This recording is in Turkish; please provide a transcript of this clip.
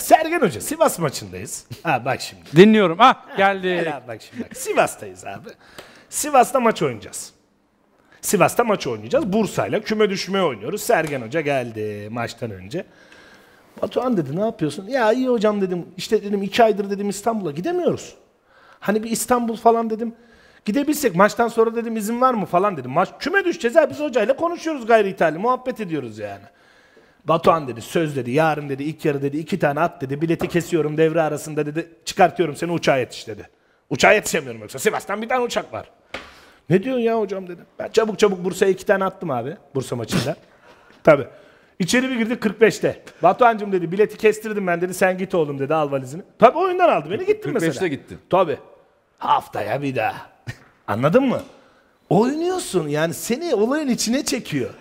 Sergen Hoca Sivas maçındayız. Ha bak şimdi. Dinliyorum. Ah, ha geldi. Ha, bak şimdi bak. Sivas'tayız abi. Sivas'ta maç oynayacağız. Sivas'ta maç oynayacağız. Bursa'yla küme düşme oynuyoruz. Sergen Hoca geldi maçtan önce. Batuhan dedi ne yapıyorsun? Ya iyi hocam dedim. İşte dedim iki aydır dedim İstanbul'a gidemiyoruz. Hani bir İstanbul falan dedim. Gidebilsek maçtan sonra dedim izin var mı falan dedim. Maç küme düşeceğiz ya biz hocayla konuşuyoruz gayri ithali. Muhabbet ediyoruz yani. Batuhan dedi söz dedi yarın dedi ilk yarı dedi iki tane at dedi bileti kesiyorum devre arasında dedi çıkartıyorum seni uçağa yetiş dedi. Uçağa yetişemiyorum yoksa Sivas'tan bir tane uçak var. Ne diyorsun ya hocam dedim. Ben çabuk çabuk Bursa'ya iki tane attım abi Bursa maçında. Tabi. İçeri bir girdi 45'te. Batuhan'cım dedi bileti kestirdim ben dedi sen git oğlum dedi al valizini. Tabi oyundan aldı beni gittim 45'te mesela. 45'te gittin. Tabi. Haftaya bir daha. Anladın mı? Oynuyorsun yani seni olayın içine çekiyor.